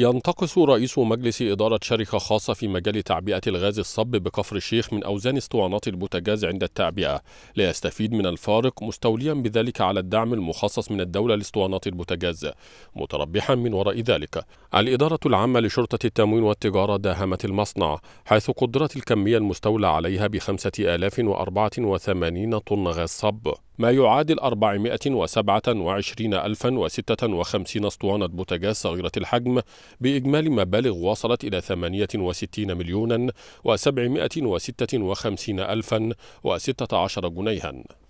ينتقص رئيس مجلس إدارة شركة خاصة في مجال تعبئة الغاز الصب بكفر الشيخ من أوزان اسطوانات البوتاجاز عند التعبئة ليستفيد من الفارق مستوليا بذلك على الدعم المخصص من الدولة لاسطوانات البوتاجاز متربحا من وراء ذلك الإدارة العامة لشرطة التموين والتجارة داهمت المصنع حيث قدرت الكمية المستولى عليها بخمسة آلاف وأربعة وثمانين طن غاز صب ما يعادل 427056 اسطوانة بوتاجاز صغيرة الحجم بإجمالي مبالغ وصلت إلى 68 مليونا و 756016 و و16 جنيها